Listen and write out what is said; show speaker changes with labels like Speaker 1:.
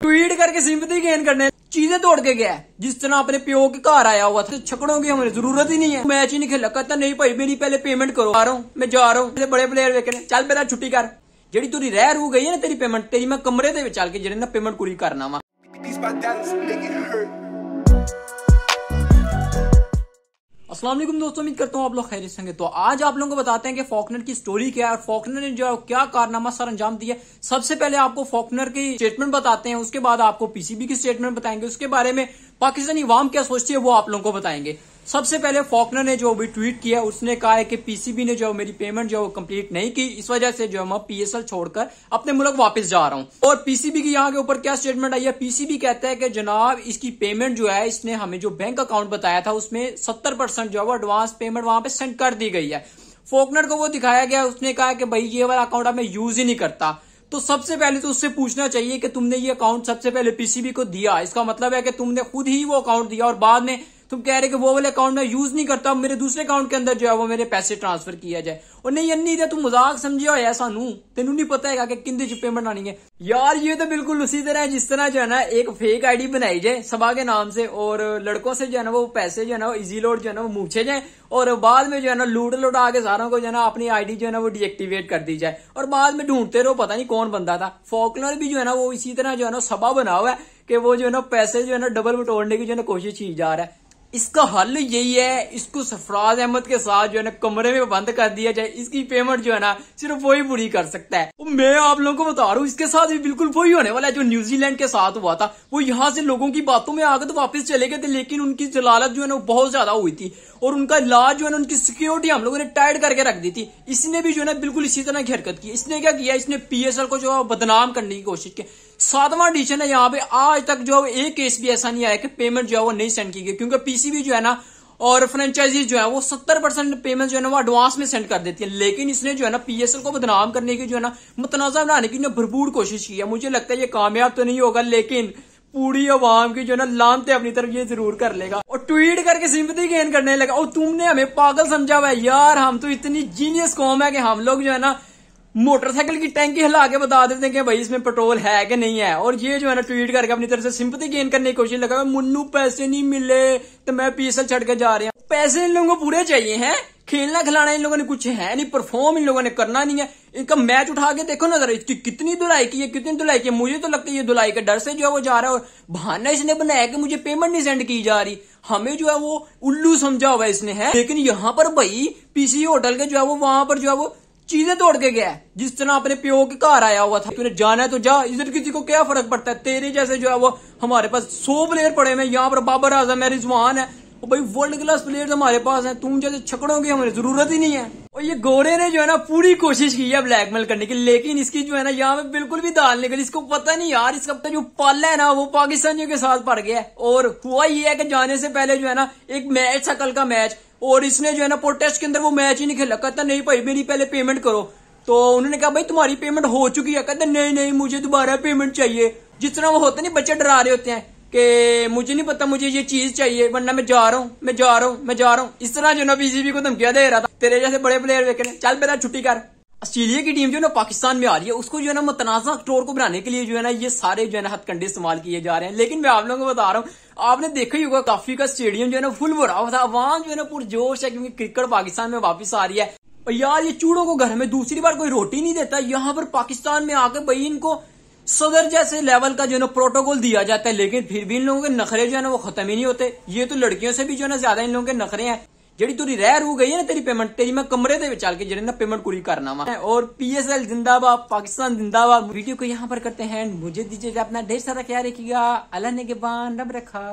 Speaker 1: tweet करके sympathy gain करने चीजें तोड़ के गया जिस तरह अपने प्यो के घर आया हुआ था तो छकड़ों की हमें जरूरत ही नहीं है मैच ही नहीं खेला कहता नहीं भाई मेरी पहले पेमेंट करो आ रहा हूँ मैं जा रहा हूँ बड़े प्लेयर वेखने चल पहला छुट्टी कर जी तेरी रह रू गई है ना तेरी पेमेंट तेरी मैं कमरे से चल के जेने पेमेंट पूरी करना वा असलम दोस्तों उम्मीद करता हूँ आप लोग खैर होंगे तो आज आप लोगों को बताते हैं कि फॉकनर की स्टोरी क्या है और फॉकनर ने जो क्या कारनामा सर अंजाम दिया सबसे पहले आपको फॉकनर की स्टेटमेंट बताते हैं उसके बाद आपको पीसीबी की स्टेटमेंट बताएंगे उसके बारे में पाकिस्तानी वाम क्या सोचती है वो आप लोगों को बताएंगे सबसे पहले फॉकनर ने जो अभी ट्वीट किया उसने कहा है कि पीसीबी ने जो मेरी पेमेंट जो कंप्लीट नहीं की इस वजह से जो है मैं पीएसएल छोड़कर अपने मुल्क वापस जा रहा हूं और पीसीबी की यहाँ के ऊपर क्या स्टेटमेंट आई है पीसीबी कहता है कि जनाब इसकी पेमेंट जो है इसने हमें जो बैंक अकाउंट बताया था उसमें सत्तर परसेंट जो है वो एडवांस पेमेंट वहां पर सेंड कर दी गई है फोकनर को वो दिखाया गया उसने कहा कि भाई ये वाला अकाउंट अब यूज ही नहीं करता तो सबसे पहले तो उससे पूछना चाहिए कि तुमने ये अकाउंट सबसे पहले पीसीबी को दिया इसका मतलब है कि तुमने खुद ही वो अकाउंट दिया और बाद में तुम कह रहे कि वो वाले अकाउंट में यूज नहीं करता मेरे दूसरे अकाउंट के अंदर जो है वो मेरे पैसे ट्रांसफर किया जाए और नहीं अन्नी तू मजाक समझिया होया सानू तेन नहीं पता है कि किंदे पेमेंट आनी है यार ये तो बिल्कुल उसी तरह जिस तरह जो है ना एक फेक आईडी बनाई जाए सभा के नाम से और लड़कों से जो है ना वो पैसे जो है ना इजी लोड जो है ना वो मूछे जाए और बाद में जो है ना लूट लुटा के सारों को जो है ना अपनी आईडी जो है ना वो डीएक्टिवेट कर दी जाए और बाद में ढूंढते रहो पता नहीं कौन बंदा था फोकलर भी जो है ना वो इसी तरह जो है ना सभा बना हुआ है कि वो जो है ना पैसे जो है ना डबल बटोरने की जो है ना कोशिश की जा रहा है इसका हल यही है इसको सफराज अहमद के साथ जो है ना कमरे में बंद कर दिया जाए इसकी पेमेंट जो है ना सिर्फ वही पूरी कर सकता है और मैं आप लोगों को बता रहा हूँ इसके साथ भी बिल्कुल वही होने वाला है जो न्यूजीलैंड के साथ हुआ था वो यहाँ से लोगों की बातों में आकर तो वापस चले गए थे लेकिन उनकी जलालत जो है ना बहुत ज्यादा हुई थी और उनका इलाज जो है ना उनकी सिक्योरिटी हम लोगों ने टाइट करके रख दी थी इसने भी जो है ना बिल्कुल इसी तरह की हरकत की इसने क्या किया इसने पी को जो है बदनाम करने की कोशिश की सातवां डिसीजन है यहाँ पे आज तक जो है एक केस भी ऐसा नहीं आया कि पेमेंट जो है वो नहीं सेंड की गई क्योंकि पीसीबी जो है ना और फ्रेंचाइजी जो है वो सत्तर परसेंट पेमेंट जो है ना वो एडवांस में सेंड कर देती है लेकिन इसने जो है ना पीएसएल को बदनाम करने की जो है ना मुतनाजा बनाने की भरपूर कोशिश की है मुझे लगता है ये कामयाब तो नहीं होगा लेकिन पूरी आवाम की जो है ना लामते अपनी तरफ ये जरूर कर लेगा और ट्वीट करके सिंपति गेन करने लगा और तुमने हमें पागल समझा हुआ यार हम तो इतनी जीनियस कॉम है कि हम लोग जो है ना मोटरसाइकिल की टैंकी हिला के बता देते हैं कि भाई इसमें पेट्रोल है कि नहीं है और ये जो है ना ट्वीट करके अपनी तरफ से सिंपति गेन करने की कोशिश लगा मुन्नू पैसे नहीं मिले तो मैं पीसल छड़ के जा रहे हूँ पैसे इन लोगों को पूरे चाहिए हैं खेलना खिलाना इन लोगों ने कुछ है नहीं परफॉर्म इन लोगों ने करना नहीं है इनका मैच उठा के देखो ना जरा इसकी कितनी धुलाई की है कितनी धुलाई की है मुझे तो लगता है ये धुलाई के डर से जो है वो जा रहा है और बहाना इसने बनाया कि मुझे पेमेंट नहीं सेंड की जा रही हमें जो है वो उल्लू समझा हुआ इसने है लेकिन यहाँ पर भाई पीसी होटल के जो है वो वहां पर जो है वो चीजें तोड़ के गया है जिस तरह अपने प्यो के घर आया हुआ था तूने जाना है तो जा इधर किसी को क्या फर्क पड़ता है तेरे जैसे जो है वो हमारे पास सौ प्लेयर पड़े हुए यहाँ पर बाबर आजम है रिजवान है भाई वर्ल्ड क्लास प्लेयर हमारे पास है तुम जैसे छकड़ों की हमें जरूरत ही नहीं है और ये गोरे ने जो है ना पूरी कोशिश की है ब्लैकमेल करने की लेकिन इसकी जो है ना यहाँ पे बिल्कुल भी दाल निकली इसको पता नहीं यार इसका अपना जो पल है ना वो पाकिस्तानियों के साथ पड़ गया है और हुआ ये है कि जाने से पहले जो है ना एक मैच था कल का मैच और इसने जो है ना प्रोटेस्ट के अंदर वो मैच ही नहीं खेला कहता नहीं भाई मेरी पहले पेमेंट करो तो उन्होंने कहा भाई तुम्हारी पेमेंट हो चुकी है कहते नहीं नहीं मुझे दोबारा पेमेंट चाहिए जितना वो होता नहीं बच्चे डरा रहे होते हैं कि मुझे नहीं पता मुझे ये चीज चाहिए वरना मैं जा रहा हूँ मैं जा रहा हूँ मैं जा रहा हूँ इस तरह जो ना बीजेपी को धमकिया दे रहा था तेरे जैसे बड़े प्लेयर देखने चल बेटा छुट्टी कर ऑस्ट्रेलिया की टीम जो ना पाकिस्तान में आ रही है उसको जो है ना मतनाजा स्टोर को बनाने के लिए जो है ना ये सारे जो है ना हथकंडे इस्तेमाल किए जा रहे हैं लेकिन मैं आप लोगों को बता रहा हूँ आपने देखा ही होगा काफी का स्टेडियम जो है ना फुल भरा हुआ था वहां जो है ना पूरा जोश है क्योंकि क्रिकेट पाकिस्तान में वापस आ रही है और यार ये चूड़ों को घर में दूसरी बार कोई रोटी नहीं देता यहाँ पर पाकिस्तान में आकर भाई इनको सदर जैसे लेवल का जो है प्रोटोकॉल दिया जाता है लेकिन फिर भी इन लोगों के नखरे जो है ना वो खत्म ही नहीं होते ये तो लड़कियों से भी जो है ना ज्यादा इन लोगों के नखरे हैं जी तुरी रह रू गई है ना तेरी पेमेंट तेरी मैं कमरे दे चल के जेने ना पेमेंट पूरी करना वा और पी एस एल जिंदाबाद पाकिस्तान जिंदाबाद वीडियो को यहाँ पर करते हैं मुझे दीजिएगा अपना ढेर सारा ख्याल रखिएगा अल्लाह ने के बान रब रखा